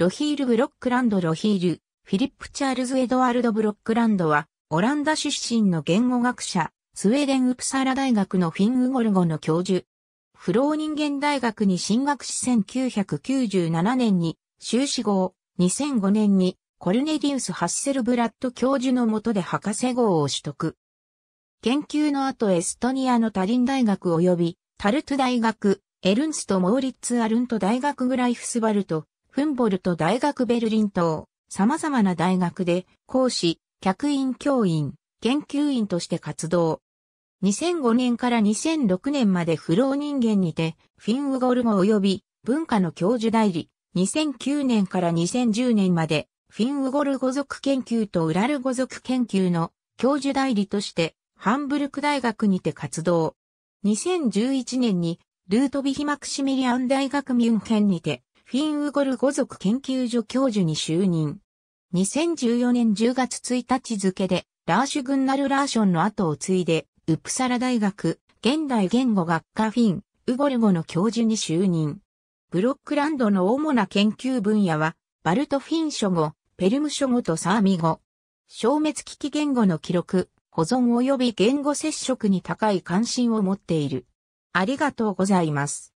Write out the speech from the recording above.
ロヒール・ブロックランド・ロヒール、フィリップ・チャールズ・エドワールド・ブロックランドは、オランダ出身の言語学者、スウェーデン・ウプサラ大学のフィンウゴルゴの教授。フロー人間大学に進学し1997年に、修士号、2005年に、コルネリウス・ハッセルブラッド教授の下で博士号を取得。研究の後エストニアのタリン大学及び、タルト大学、エルンスト・モーリッツ・アルント大学グライフスバルト、フンボルト大学ベルリン等、様々な大学で講師、客員教員、研究員として活動。2005年から2006年まで不老人間にて、フィンウゴル語及び文化の教授代理。2009年から2010年まで、フィンウゴル語族研究とウラル語族研究の教授代理として、ハンブルク大学にて活動。2011年に、ルートビヒ・マクシミリアン大学ミュンヘンにて、フィンウゴル語族研究所教授に就任。2014年10月1日付で、ラーシュ・グンナル・ラーションの後を継いで、ウプサラ大学、現代言語学科フィン、ウゴル語の教授に就任。ブロックランドの主な研究分野は、バルトフィン諸語、ペルム諸語とサーミ語。消滅危機言語の記録、保存及び言語接触に高い関心を持っている。ありがとうございます。